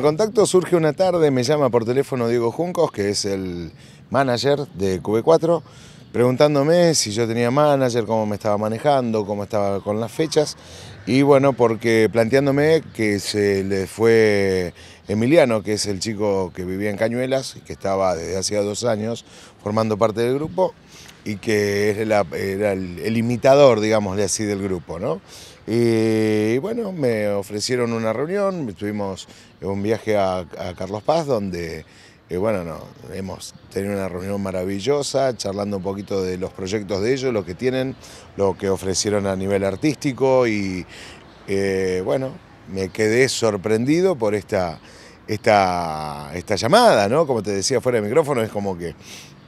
En contacto surge una tarde, me llama por teléfono Diego Juncos, que es el manager de QB4, preguntándome si yo tenía manager, cómo me estaba manejando, cómo estaba con las fechas. Y bueno, porque planteándome que se le fue Emiliano, que es el chico que vivía en Cañuelas, y que estaba desde hacía dos años formando parte del grupo, y que era, el, imitador, digamos, así del grupo, ¿no? Y bueno, me ofrecieron una reunión, tuvimos un viaje a, Carlos Paz, donde, eh, bueno, no, hemos tenido una reunión maravillosa, charlando un poquito de los proyectos de ellos, lo que tienen, lo que ofrecieron a nivel artístico y, eh, bueno, me quedé sorprendido por esta, esta, esta llamada, ¿no? Como te decía fuera de micrófono, es como que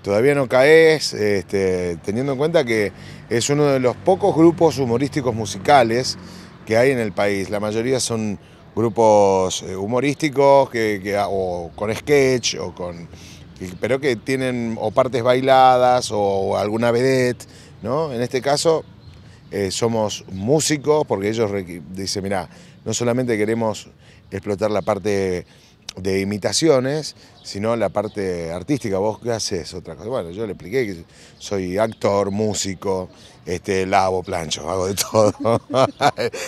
todavía no caes, este, teniendo en cuenta que es uno de los pocos grupos humorísticos musicales que hay en el país. La mayoría son grupos eh, humorísticos que, ah, o con sketch o con pero que tienen o partes bailadas o alguna vedette, ¿no? En este caso eh, somos músicos porque ellos dicen, mira, no solamente queremos explotar la parte de imitaciones, sino la parte artística. ¿Vos qué haces? Otra cosa. Bueno, yo le expliqué que soy actor, músico, este, lavo, plancho, hago de todo.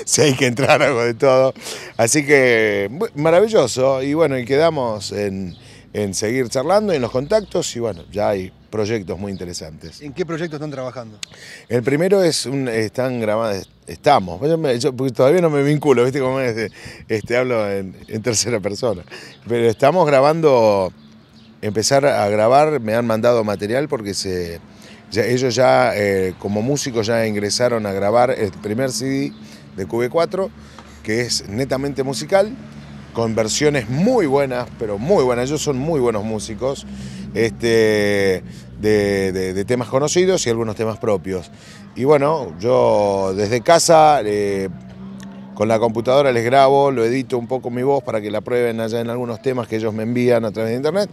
si hay que entrar, hago de todo. Así que maravilloso. Y bueno, y quedamos en, en seguir charlando en los contactos y bueno, ya hay proyectos muy interesantes. ¿En qué proyectos están trabajando? El primero es un, están grabando... estamos, todavía no me vinculo, viste cómo este, hablo en, tercera persona, pero estamos grabando, empezar a grabar, me han mandado material porque se... ellos ya eh, como músicos ya ingresaron a grabar el primer CD de QB4, que es netamente musical, con versiones muy buenas, pero muy buenas, ellos son muy buenos músicos, este, de, temas conocidos y algunos temas propios. Y bueno, yo desde casa eh, con la computadora les grabo, lo edito un poco mi voz para que la prueben allá en algunos temas que ellos me envían a través de internet.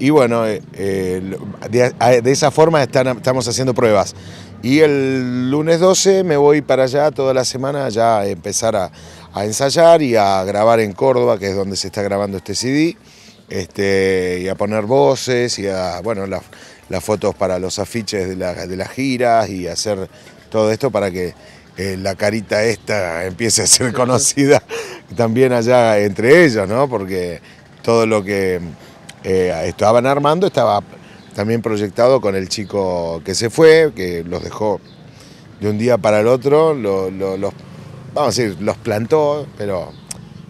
Y bueno, eh, eh, de, esa forma estamos haciendo pruebas. Y el lunes 12 me voy para allá toda la semana ya a empezar a, ensayar y a grabar en Córdoba, que es donde se está grabando este CD. Este, y a poner voces y a, bueno, las, fotos para los afiches de, de las giras y hacer todo esto para que eh, la carita esta empiece a ser conocida también allá entre ellos, ¿no? Porque todo lo que eh, estaban armando estaba también proyectado con el chico que se fue, que los dejó de un día para el otro, los, vamos a decir, los plantó, pero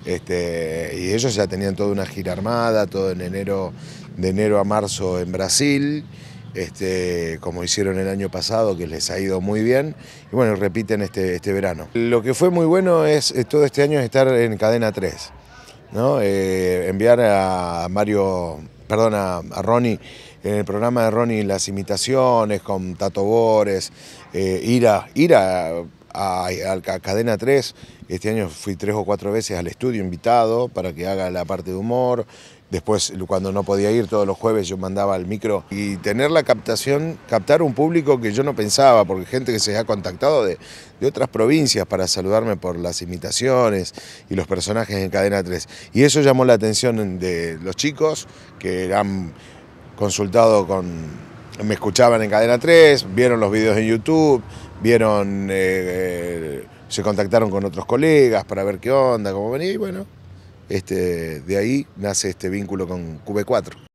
este, y ellos ya tenían toda una gira armada, todo en enero, de enero a marzo en Brasil, este, como hicieron el año pasado, que les ha ido muy bien, y bueno, repiten este, este verano. Lo que fue muy bueno es eh, todo este año estar en cadena 3, eh, enviar a Mario, perdón, a, a, Ronnie, en el programa de Ronnie las imitaciones con Tato Bores, eh, ir, a, ir a Cadena 3 este año fui tres o cuatro veces al estudio invitado para que haga la parte de humor. Después, cuando no podía ir todos los jueves, yo mandaba al micro. Y tener la captación, captar un público que yo no pensaba, porque gente que se ha contactado de, otras provincias para saludarme por las imitaciones y los personajes en Cadena 3. Y eso llamó la atención de los chicos que han consultado con... Me escuchaban en Cadena 3, vieron los videos en YouTube, vieron... Eh, eh, se contactaron con otros colegas para ver qué onda, cómo venía y bueno, este, de ahí nace este vínculo con QB4.